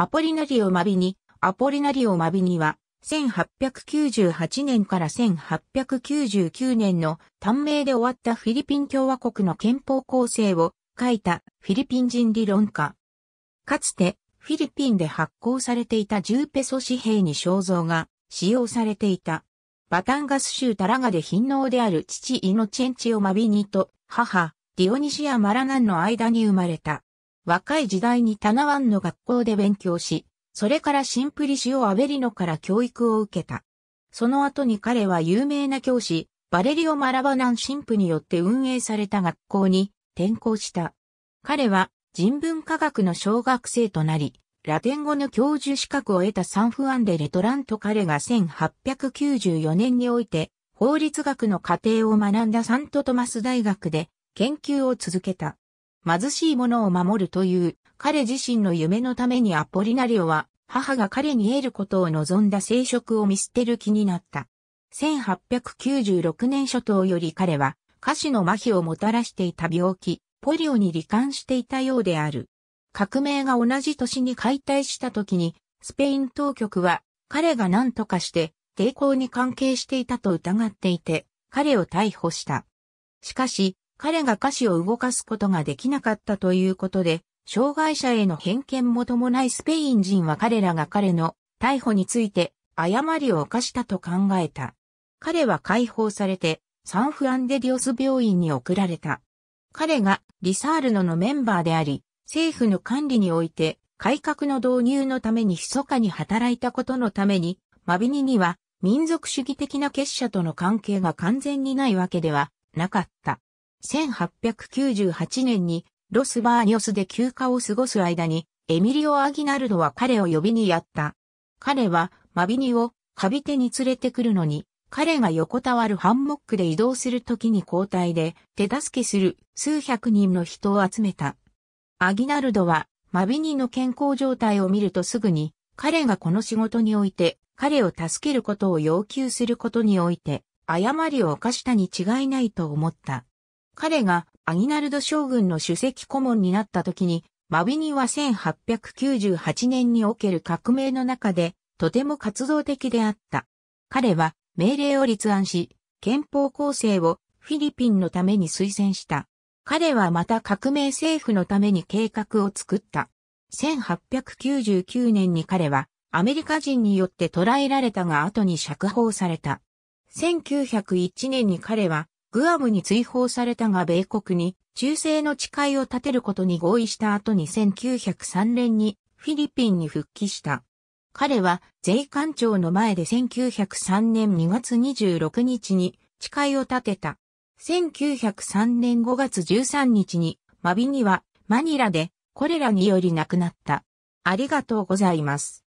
アポリナリオ・マビニ、アポリナリオ・マビニは、1898年から1899年の短命で終わったフィリピン共和国の憲法構成を書いたフィリピン人理論家。かつて、フィリピンで発行されていた10ペソ紙幣に肖像が使用されていた。バタンガス州タラガで貧能である父イノチェンチオ・マビニと母、ディオニシア・マラナンの間に生まれた。若い時代にタナワンの学校で勉強し、それからシンプリシオ・アベリノから教育を受けた。その後に彼は有名な教師、バレリオ・マラバナン神父によって運営された学校に転校した。彼は人文科学の小学生となり、ラテン語の教授資格を得たサンフアンデ・レトラント彼が1894年において法律学の過程を学んだサントトマス大学で研究を続けた。貧しい者を守るという彼自身の夢のためにアポリナリオは母が彼に得ることを望んだ生殖を見捨てる気になった。1896年初頭より彼は下肢の麻痺をもたらしていた病気、ポリオに罹患していたようである。革命が同じ年に解体した時に、スペイン当局は彼が何とかして抵抗に関係していたと疑っていて、彼を逮捕した。しかし、彼が歌詞を動かすことができなかったということで、障害者への偏見も伴いスペイン人は彼らが彼の逮捕について誤りを犯したと考えた。彼は解放されてサンフアンデディオス病院に送られた。彼がリサールノのメンバーであり、政府の管理において改革の導入のために密かに働いたことのために、マビニには民族主義的な結社との関係が完全にないわけではなかった。1898年にロスバーニョスで休暇を過ごす間に、エミリオ・アギナルドは彼を呼びにやった。彼は、マビニを、カビテに連れてくるのに、彼が横たわるハンモックで移動するときに交代で手助けする数百人の人を集めた。アギナルドは、マビニの健康状態を見るとすぐに、彼がこの仕事において、彼を助けることを要求することにおいて、誤りを犯したに違いないと思った。彼がアギナルド将軍の首席顧問になった時に、マビニは1898年における革命の中で、とても活動的であった。彼は命令を立案し、憲法構成をフィリピンのために推薦した。彼はまた革命政府のために計画を作った。1899年に彼はアメリカ人によって捕らえられたが後に釈放された。1901年に彼はグアムに追放されたが米国に忠誠の誓いを立てることに合意した後に1903年にフィリピンに復帰した。彼は税関庁の前で1903年2月26日に誓いを立てた。1903年5月13日にマビニはマニラでこれらにより亡くなった。ありがとうございます。